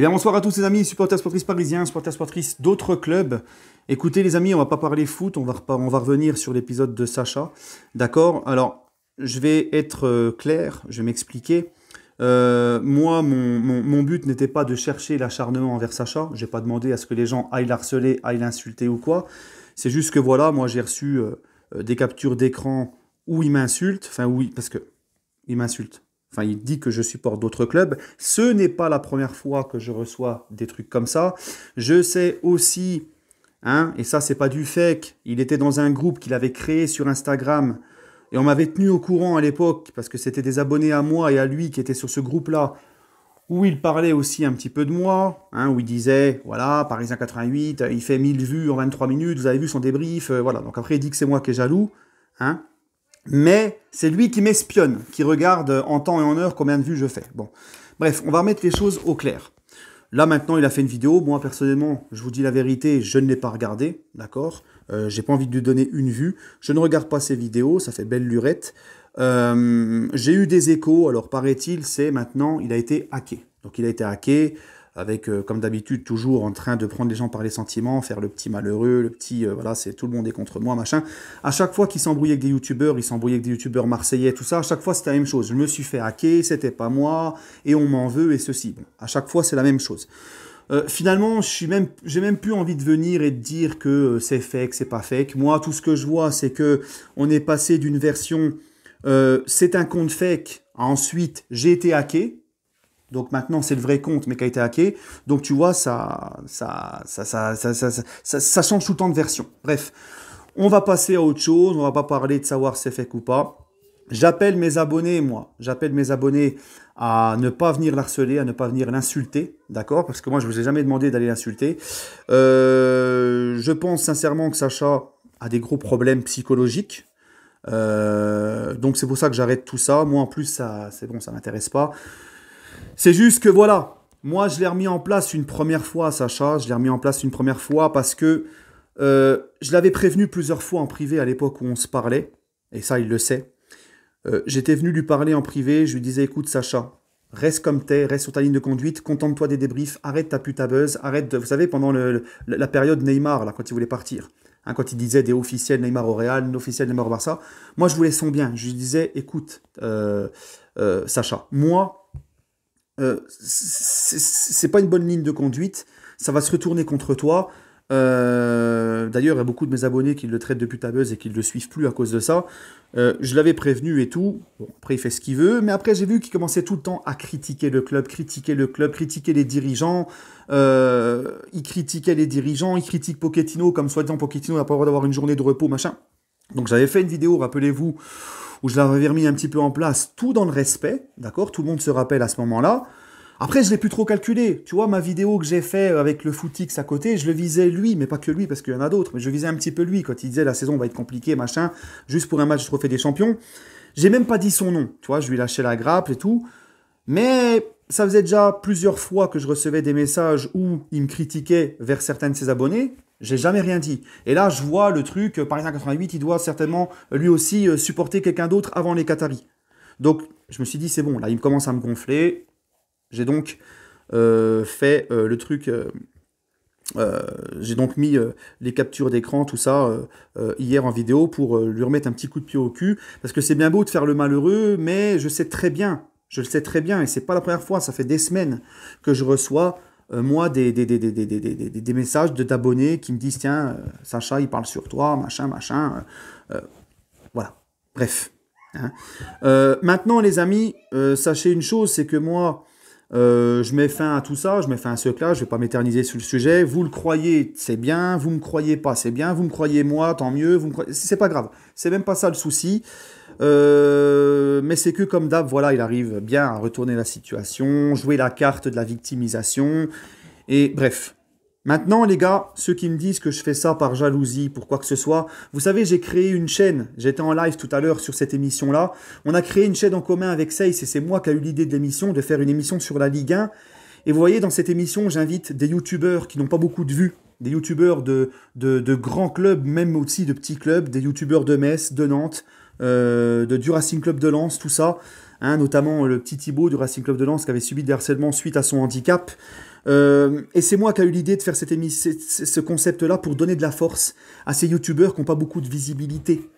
Eh bonsoir à tous les amis, supporters sportifs parisiens, supporters sportifs d'autres clubs. Écoutez les amis, on va pas parler foot, on va, on va revenir sur l'épisode de Sacha. D'accord Alors, je vais être euh, clair, je vais m'expliquer. Euh, moi, mon, but n'était pas de chercher l'acharnement envers Sacha. n'ai pas demandé à ce que les gens aillent l'harceler, aillent l'insulter ou quoi. C'est juste que voilà, moi j'ai reçu euh, des captures d'écran où il m'insulte, enfin oui, parce que il m'insulte enfin il dit que je supporte d'autres clubs. Ce n'est pas la première fois que je reçois des trucs comme ça. Je sais aussi, hein, et ça c'est pas du fake, il était dans un groupe qu'il avait créé sur Instagram. Et on m'avait tenu au courant à l'époque, parce que c'était des abonnés à moi et à lui qui étaient sur ce groupe-là, où il parlait aussi un petit peu de moi, hein, où il disait, voilà, Parisien 88, il fait 1000 vues en 23 minutes, vous avez vu son débrief, euh, voilà. Donc après, il dit que c'est moi qui est jaloux. Hein mais c'est lui qui m'espionne, qui regarde en temps et en heure combien de vues je fais. Bon, bref, on va remettre les choses au clair. Là maintenant, il a fait une vidéo. Moi personnellement, je vous dis la vérité, je ne l'ai pas regardé, d'accord. Euh, J'ai pas envie de lui donner une vue. Je ne regarde pas ses vidéos, ça fait belle lurette. Euh, j'ai eu des échos. Alors paraît-il, c'est maintenant, il a été hacké. Donc il a été hacké avec euh, comme d'habitude toujours en train de prendre les gens par les sentiments, faire le petit malheureux, le petit euh, voilà, c'est tout le monde est contre moi, machin. À chaque fois qu'ils s'embrouillaient avec des youtubeurs, ils s'embrouillaient avec des youtubeurs marseillais, tout ça, à chaque fois c'était la même chose. Je me suis fait hacker, c'était pas moi et on m'en veut et ceci. à chaque fois c'est la même chose. Euh, finalement, je suis même, j'ai même plus envie de venir et de dire que c'est fake, c'est pas fake. Moi, tout ce que je vois, c'est que on est passé d'une version c'est un compte fake ensuite j'ai été hacké donc maintenant, c'est le vrai compte, mais qui a été hacké. Donc tu vois, ça, ça, ça, change tout le temps de version. Bref, on va passer à autre chose. On va pas parler de savoir si c'est fake ou pas. J'appelle mes abonnés, moi. J'appelle mes abonnés à ne pas venir l'harceler, à ne pas venir l'insulter, d'accord Parce que moi, je ne vous ai jamais demandé d'aller l'insulter. Euh, je pense sincèrement que Sacha a des gros problèmes psychologiques. Euh, donc c'est pour ça que j'arrête tout ça. Moi, en plus, ça, c'est bon, ça m'intéresse pas. C'est juste que voilà, moi je l'ai remis en place une première fois, Sacha, je l'ai remis en place une première fois parce que euh, je l'avais prévenu plusieurs fois en privé à l'époque où on se parlait, et ça il le sait. Euh, j'étais venu lui parler en privé, je lui disais écoute Sacha, reste comme t'es, reste sur ta ligne de conduite, contente-toi des débriefs, arrête ta buzz, arrête, de, vous savez, pendant la période Neymar, là, quand il voulait partir, hein, quand il disait des officiels Neymar au Real, officiels Neymar au Barça, moi je voulais son bien, je lui disais écoute euh, Sacha, moi euh, c'est pas une bonne ligne de conduite, ça va se retourner contre toi. Euh, d'ailleurs, il y a beaucoup de mes abonnés qui le traitent de putabeuse et qui ne le suivent plus à cause de ça. Euh, je l'avais prévenu et tout. Bon, après, il fait ce qu'il veut. Mais après, j'ai vu qu'il commençait tout le temps à critiquer le club, critiquer le club, critiquer les dirigeants. il critiquait les dirigeants, il critique Pochettino, comme soi-disant Pochettino n'a pas le droit d'avoir une journée de repos, machin. Donc, j'avais fait une vidéo, rappelez-vous, où je l'avais remis un petit peu en place, tout dans le respect, d'accord Tout le monde se rappelle à ce moment-là. Après, je l'ai plus trop calculé. Tu vois, ma vidéo que j'ai fait avec le Footix à côté, je le visais lui, mais pas que lui, parce qu'il y en a d'autres. Mais je visais un petit peu lui quand il disait la saison va être compliquée, machin, juste pour un match de trophée des champions. J'ai même pas dit son nom. Tu vois, je lui lâchais la grappe et tout. Mais ça faisait déjà plusieurs fois que je recevais des messages où il me critiquait vers certains de ses abonnés. J'ai jamais rien dit. Et là, je vois le truc, exemple euh, 88, il doit certainement euh, lui aussi euh, supporter quelqu'un d'autre avant les Qataris. Donc, je me suis dit, c'est bon, là, il commence à me gonfler. J'ai donc fait le truc. j'ai donc mis les captures d'écran, tout ça, hier en vidéo pour lui remettre un petit coup de pied au cul. Parce que c'est bien beau de faire le malheureux, mais je sais très bien, je le sais très bien, et c'est pas la première fois, ça fait des semaines que je reçois euh, moi, des, des, des, des, messages de d'abonnés qui me disent Tiens, euh, Sacha, il parle sur toi, machin, machin. Euh, voilà. Bref. Hein. maintenant, les amis, sachez une chose c'est que moi, euh, je mets fin à tout ça, je mets fin à ce là, je ne vais pas m'éterniser sur le sujet. Vous le croyez, c'est bien. Vous me croyez pas, c'est bien. Vous me croyez moi, tant mieux. Vous me croyez... C'est pas grave. C'est même pas ça le souci. Euh, mais c'est que comme d'hab, voilà, il arrive bien à retourner la situation, jouer la carte de la victimisation. Et bref, Maintenant, les gars, ceux qui me disent que je fais ça par jalousie, pour quoi que ce soit, vous savez, j'ai créé une chaîne. J'étais en live tout à l'heure sur cette émission-là. On a créé une chaîne en commun avec ça et c'est moi qui a eu l'idée de l'émission, de faire une émission sur la Ligue 1. Et vous voyez, dans cette émission, j'invite des youtubeurs qui n'ont pas beaucoup de vues, des youtubeurs de, de, grands clubs, même aussi de petits clubs, des youtubeurs de Metz, de Nantes, euh, de du Racing Club de Lens, tout ça. Hein, notamment euh, le petit Thibaut du Racing Club de Lens qui avait subi des harcèlements suite à son handicap. Euh, et c'est moi qui ai eu l'idée de faire cette émission, ce concept-là pour donner de la force à ces youtubeurs qui n'ont pas beaucoup de visibilité.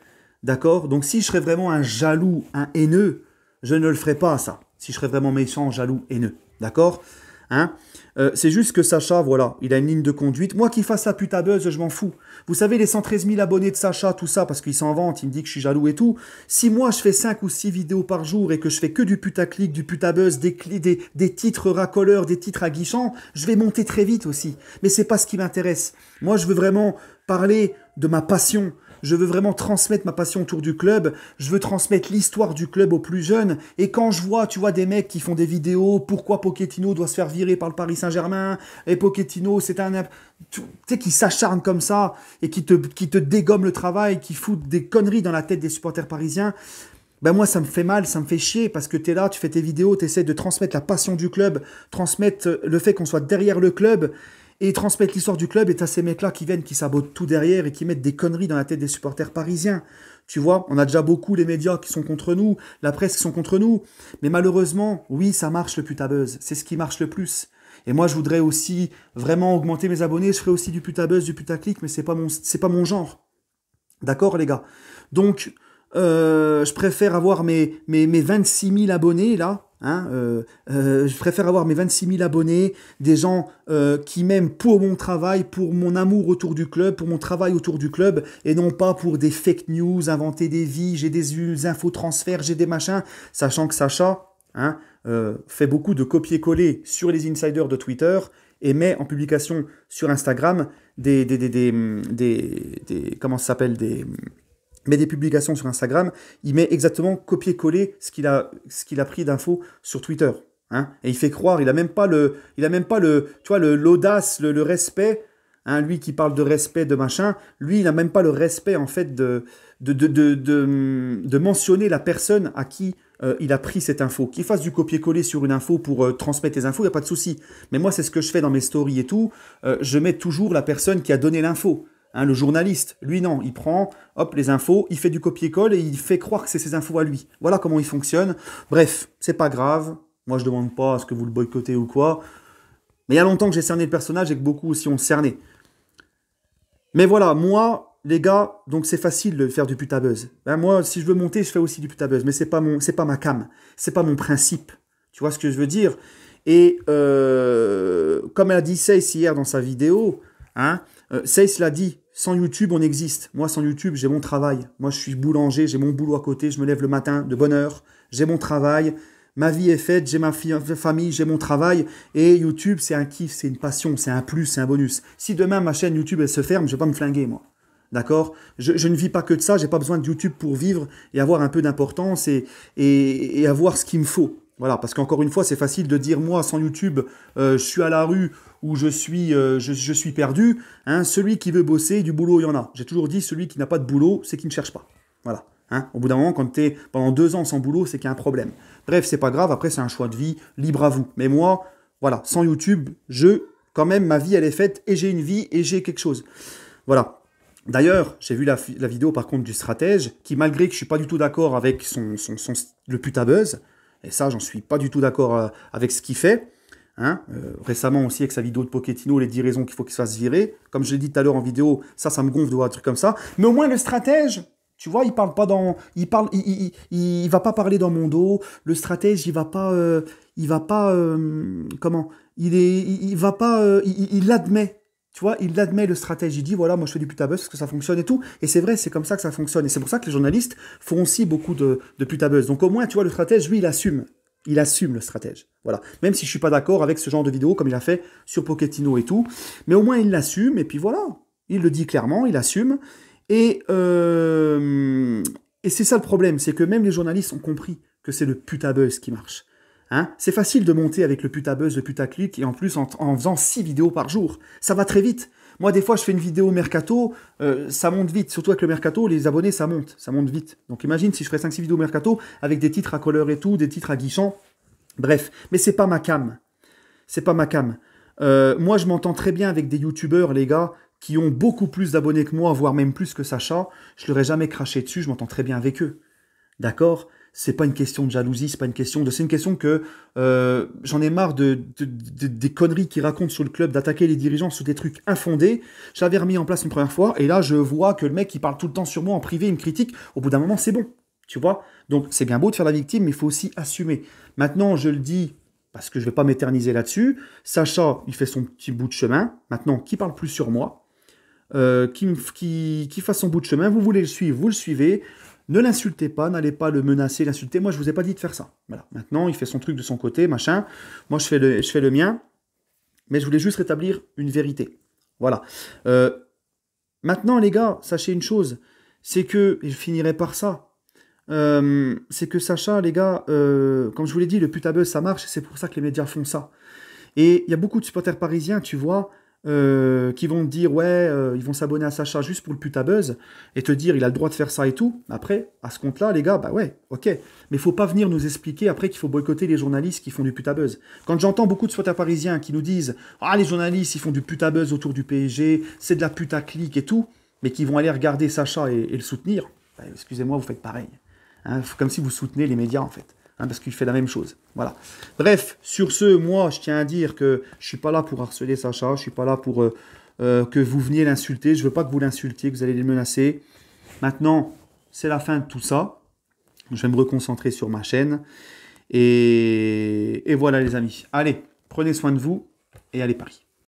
D'accord Donc si je serais vraiment un jaloux, un haineux, je ne le ferais pas ça. Si je serais vraiment méchant, jaloux, haineux. D'accord Hein. Euh, c'est juste que Sacha, voilà, il a une ligne de conduite. Moi qui fasse la puta buzz, je m'en fous. Vous savez, les 113 000 abonnés de Sacha, tout ça, parce qu'il s'en vante, il me dit que je suis jaloux et tout. Si moi je fais 5 ou 6 vidéos par jour et que je fais que du putaclic, du putabuzz, des, des, des titres racoleurs, des titres aguichants, je vais monter très vite aussi. Mais c'est pas ce qui m'intéresse. Moi, je veux vraiment parler de ma passion, je veux vraiment transmettre ma passion autour du club, je veux transmettre l'histoire du club aux plus jeunes. Et quand je vois, tu vois, des mecs qui font des vidéos, pourquoi Pochettino doit se faire virer par le Paris Saint-Germain, et Pochettino, c'est un... Tu sais, qui s'acharne comme ça, et qui te, qui te dégomme le travail, qui fout des conneries dans la tête des supporters parisiens, ben moi ça me fait mal, ça me fait chier parce que tu es là, tu fais tes vidéos, tu essaies de transmettre la passion du club, transmettre le fait qu'on soit derrière le club et transmettre l'histoire du club et t'as ces mecs-là qui viennent, qui sabotent tout derrière et qui mettent des conneries dans la tête des supporters parisiens. Tu vois, on a déjà beaucoup les médias qui sont contre nous, la presse qui sont contre nous. Mais malheureusement, oui, ça marche le putabuzz. C'est ce qui marche le plus. Et moi, je voudrais aussi vraiment augmenter mes abonnés. Je ferai aussi du putabuzz, du putaclic, mais c'est pas mon, c'est pas mon genre. D'accord, les gars? Donc, euh, je préfère avoir mes, mes, mes 26 000 abonnés, là, Hein, euh, euh, je préfère avoir mes 26 000 abonnés, des gens euh, qui m'aiment pour mon travail, pour mon amour autour du club, pour mon travail autour du club, et non pas pour des fake news, inventer des vies, j'ai des infos transferts, j'ai des machins, sachant que Sacha hein, fait beaucoup de copier-coller sur les insiders de Twitter et met en publication sur Instagram des, comment ça s'appelle des met des publications sur Instagram, il met exactement copier-coller ce qu'il a, ce a pris d'infos sur Twitter. Hein. et il fait croire, il n'a même pas le, il a même pas le, le, l'audace, le, respect. Hein, lui qui parle de respect, de machin, lui, il n'a même pas le respect, en fait, de, de, de, de, mentionner la personne à qui euh, il a pris cette info. Qu'il fasse du copier-coller sur une info pour euh, transmettre les infos, il n'y a pas de souci. Mais moi, c'est ce que je fais dans mes stories et tout. Euh, je mets toujours la personne qui a donné l'info. Hein, le journaliste, lui non, il prend, hop, les infos, il fait du copier coller et il fait croire que c'est ses infos à lui. Voilà comment il fonctionne. Bref, c'est pas grave. Moi, je demande pas à ce que vous le boycottez ou quoi. Mais il y a longtemps que j'ai cerné le personnage et que beaucoup aussi ont cerné. Mais voilà, moi, les gars, donc c'est facile de faire du putabuzz. Ben, hein, moi, si je veux monter, je fais aussi du putabuzz, mais c'est pas mon, c'est pas ma cam, c'est pas mon principe. Tu vois ce que je veux dire Et euh, comme elle a dit ici hier dans sa vidéo, hein, c'est euh, cela dit, sans YouTube, on existe. Moi, sans YouTube, j'ai mon travail. Moi, je suis boulanger, j'ai mon boulot à côté, je me lève le matin de bonne heure, j'ai mon travail. Ma vie est faite, j'ai ma euh, famille, j'ai mon travail. Et YouTube, c'est un kiff, c'est une passion, c'est un plus, c'est un bonus. Si demain, ma chaîne YouTube, elle se ferme, je vais pas me flinguer, moi. D'accord je, ne vis pas que de ça, j'ai pas besoin de YouTube pour vivre et avoir un peu d'importance et, et, avoir ce qu'il me faut. Voilà, parce qu'encore une fois, c'est facile de dire moi sans YouTube, euh, je suis à la rue, où je suis, euh, je, suis perdu. Hein, celui qui veut bosser, du boulot, il y en a. J'ai toujours dit, celui qui n'a pas de boulot, c'est qu'il ne cherche pas. Voilà. Hein. au bout d'un moment, quand tu es pendant deux ans sans boulot, c'est qu'il y a un problème. Bref, c'est pas grave, après c'est un choix de vie, libre à vous. Mais moi, voilà, sans YouTube, je, quand même, ma vie, elle est faite, et j'ai une vie, et j'ai quelque chose. Voilà. D'ailleurs, j'ai vu la, vidéo par contre du stratège, qui malgré que je suis pas du tout d'accord avec son, son, le putabuzz, et ça j'en suis pas du tout d'accord euh, avec ce qu'il fait, Hein euh, récemment aussi avec sa vidéo de Pochettino, les 10 raisons qu'il faut qu'il se fasse virer. Comme je l'ai dit tout à l'heure en vidéo, ça, ça me gonfle de voir un truc comme ça. Mais au moins le stratège, tu vois, il parle pas dans, il parle, il, va pas parler dans mon dos. Le stratège, il va pas, euh, il va pas, euh, comment, il est, il, va pas, il l'admet. Tu vois, il l'admet, le stratège. Il dit voilà, moi je fais du putabuzz parce que ça fonctionne et tout. Et c'est vrai, c'est comme ça que ça fonctionne. Et c'est pour ça que les journalistes font aussi beaucoup de, de putabuzz. Donc au moins, tu vois, le stratège, lui, il assume. Il assume le stratège. Voilà. Même si je suis pas d'accord avec ce genre de vidéo comme il a fait sur Pochettino et tout, mais au moins il l'assume et puis voilà. Il le dit clairement, il assume. Et, euh, et c'est ça le problème, c'est que même les journalistes ont compris que c'est le putabuzz qui marche. Hein c'est facile de monter avec le putabuzz, le putaclic, et en plus en, en faisant 6 vidéos par jour. Ça va très vite. Moi, des fois, je fais une vidéo mercato, euh, ça monte vite. Surtout avec le mercato, les abonnés, ça monte, ça monte vite. Donc imagine si je ferais 5-6 vidéos mercato avec des titres à couleur et tout, des titres à guichant. Bref, mais c'est pas ma cam. C'est pas ma cam. Euh, moi, je m'entends très bien avec des youtubeurs, les gars, qui ont beaucoup plus d'abonnés que moi, voire même plus que Sacha. Je leur ai jamais craché dessus, je m'entends très bien avec eux. D'accord c'est pas une question de jalousie, c'est pas une question de. C'est une question que euh, j'en ai marre de, des conneries qu'ils racontent sur le club, d'attaquer les dirigeants sur des trucs infondés. J'avais remis en place une première fois, et là je vois que le mec il parle tout le temps sur moi en privé, il me critique. Au bout d'un moment, c'est bon, tu vois. Donc c'est bien beau de faire la victime, mais il faut aussi assumer. Maintenant, je le dis parce que je vais pas m'éterniser là-dessus. Sacha, il fait son petit bout de chemin. Maintenant, qui parle plus sur moi, euh, qui, qui, qui fasse son bout de chemin. Vous voulez le suivre, vous le suivez. Ne l'insultez pas, n'allez pas le menacer, l'insulter. Moi, je vous ai pas dit de faire ça. Voilà. Maintenant, il fait son truc de son côté, machin. Moi, je fais le, je fais le mien. Mais je voulais juste rétablir une vérité. Voilà. Euh, maintenant, les gars, sachez une chose. C'est que, et je finirai par ça, euh, c'est que Sacha, les gars, euh, comme je vous l'ai dit, le putabuzz, ça marche, c'est pour ça que les médias font ça. Et il y a beaucoup de supporters parisiens, tu vois, euh, qui vont dire ouais, euh, ils vont s'abonner à Sacha juste pour le putain buzz et te dire il a le droit de faire ça et tout. Après, à ce compte-là, les gars, bah ouais, ok. Mais faut pas venir nous expliquer après qu'il faut boycotter les journalistes qui font du putain Quand j'entends beaucoup de squatters parisiens qui nous disent ah les journalistes ils font du putain autour du PSG, c'est de la clique et tout, mais qui vont aller regarder Sacha et, le soutenir, bah, excusez-moi, vous faites pareil. Hein, comme si vous soutenez les médias en fait. Hein, parce qu'il fait la même chose. Voilà. Bref, sur ce, moi, je tiens à dire que je ne suis pas là pour harceler Sacha, je ne suis pas là pour euh, euh, que vous veniez l'insulter, je ne veux pas que vous l'insultiez, que vous allez le menacer. Maintenant, c'est la fin de tout ça. Je vais me reconcentrer sur ma chaîne. Et, et voilà, les amis. Allez, prenez soin de vous et allez Paris.